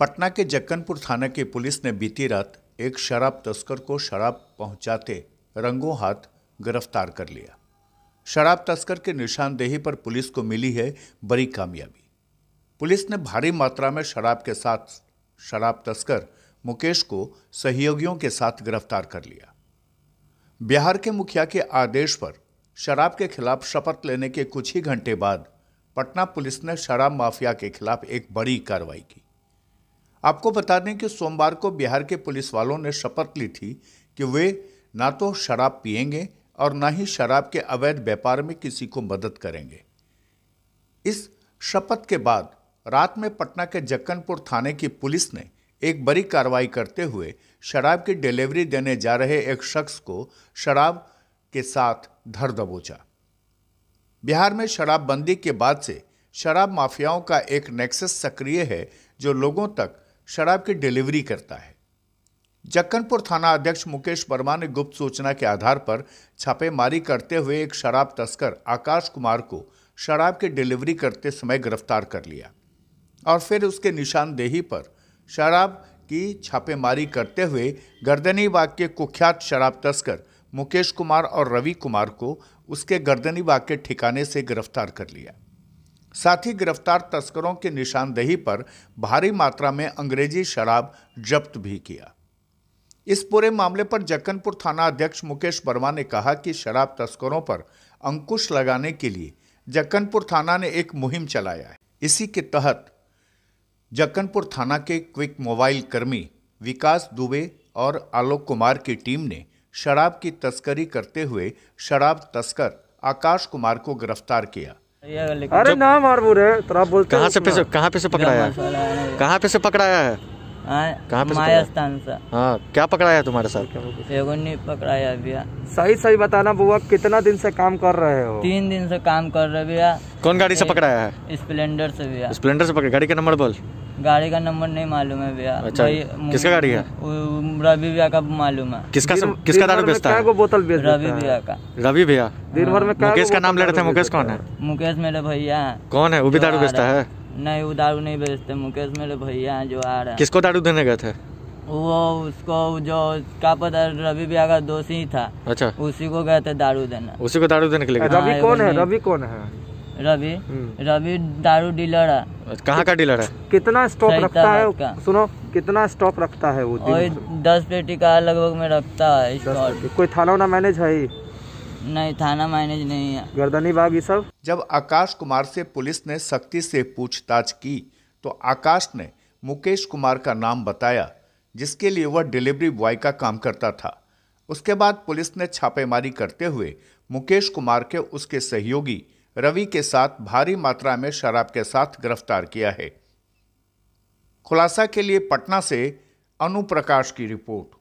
पटना के जक्कनपुर थाना की पुलिस ने बीती रात एक शराब तस्कर को शराब पहुंचाते रंगों हाथ गिरफ्तार कर लिया शराब तस्कर की निशानदेही पर पुलिस को मिली है बड़ी कामयाबी पुलिस ने भारी मात्रा में शराब के साथ शराब तस्कर मुकेश को सहयोगियों के साथ गिरफ्तार कर लिया बिहार के मुखिया के आदेश पर शराब के खिलाफ शपथ लेने के कुछ ही घंटे बाद पटना पुलिस ने शराब माफिया के खिलाफ एक बड़ी कार्रवाई की आपको बता दें कि सोमवार को बिहार के पुलिस वालों ने शपथ ली थी कि वे ना तो शराब पिएंगे और ना ही शराब के अवैध व्यापार में किसी को मदद करेंगे इस शपथ के बाद रात में पटना के जक्कनपुर थाने की पुलिस ने एक बड़ी कार्रवाई करते हुए शराब की डिलीवरी देने जा रहे एक शख्स को शराब के साथ धर दबोचा बिहार में शराबबंदी के बाद से शराब माफियाओं का एक नेक्सस सक्रिय है जो लोगों तक शराब की डिलीवरी करता है जक्कनपुर थाना अध्यक्ष मुकेश वर्मा ने गुप्त सूचना के आधार पर छापेमारी करते हुए एक शराब तस्कर आकाश कुमार को शराब की डिलीवरी करते समय गिरफ्तार कर लिया और फिर उसके निशानदेही पर शराब की छापेमारी करते हुए गर्दनीबाग के कुख्यात शराब तस्कर मुकेश कुमार और रवि कुमार को उसके गर्दनीबाग के ठिकाने से गिरफ्तार कर लिया साथ ही गिरफ्तार तस्करों की निशानदेही पर भारी मात्रा में अंग्रेजी शराब जब्त भी किया इस पूरे मामले पर जक्कनपुर थाना अध्यक्ष मुकेश वर्मा ने कहा कि शराब तस्करों पर अंकुश लगाने के लिए जक्कनपुर थाना ने एक मुहिम चलाया है इसी के तहत जक्कनपुर थाना के क्विक मोबाइल कर्मी विकास दुबे और आलोक कुमार की टीम ने शराब की तस्करी करते हुए शराब तस्कर आकाश कुमार को गिरफ्तार किया अरे ना मार बोरे तेरा बोल कहाँ से पैसे कहाँ पे से पकड़ाया है हाँ, कहाँ पैसे से पकड़ाया है कहाँ पे स्थान से हाँ क्या पकड़ाया तुम्हारे साथ नहीं पकड़ाया भैया सही सही बताना बुआ कितना दिन से काम कर रहे हो तीन दिन से काम कर रहे भैया कौन गाड़ी से पकड़ाया है स्प्लेंडर से भैया स्प्लेंडर से पकड़ गाड़ी का नंबर बोल गाड़ी का नंबर नहीं मालूम है भैया अच्छा किसका गाड़ी है रवि भैया का मालूम है किसका किसका दारू बेचता है बोतल बेच रवि भैया का रवि भैया दिन भर में मुकेश का नाम ले रहे थे मुकेश कौन है मुकेश मेरे भैया कौन है वो भी दारू बेचता है नहीं वो दारू नहीं बेचते मुकेश मेरे भैया जो आ रहा है किसको दारू देने गए थे वो उसको जो क्या पता रवि भैया का दोषी था अच्छा उसी को गए थे दारू देना उसी को दारू देने के लिए हाँ, रवि कौन है रवि कौन है रवि हम्म। रवि दारू डीलर है कहाँ का डीलर है कितना स्टॉक रखता है सुनो कितना स्टॉक रखता है वो दस पेटी का लगभग में रखता है कोई थाना वाना मैनेज है नहीं थाना मैनेज नहीं है गर्दनी बाग ये सब जब आकाश कुमार से पुलिस ने सख्ती से पूछताछ की तो आकाश ने मुकेश कुमार का नाम बताया जिसके लिए वह डिलीवरी बॉय का काम करता था उसके बाद पुलिस ने छापेमारी करते हुए मुकेश कुमार के उसके सहयोगी रवि के साथ भारी मात्रा में शराब के साथ गिरफ्तार किया है खुलासा के लिए पटना से अनुप्रकाश की रिपोर्ट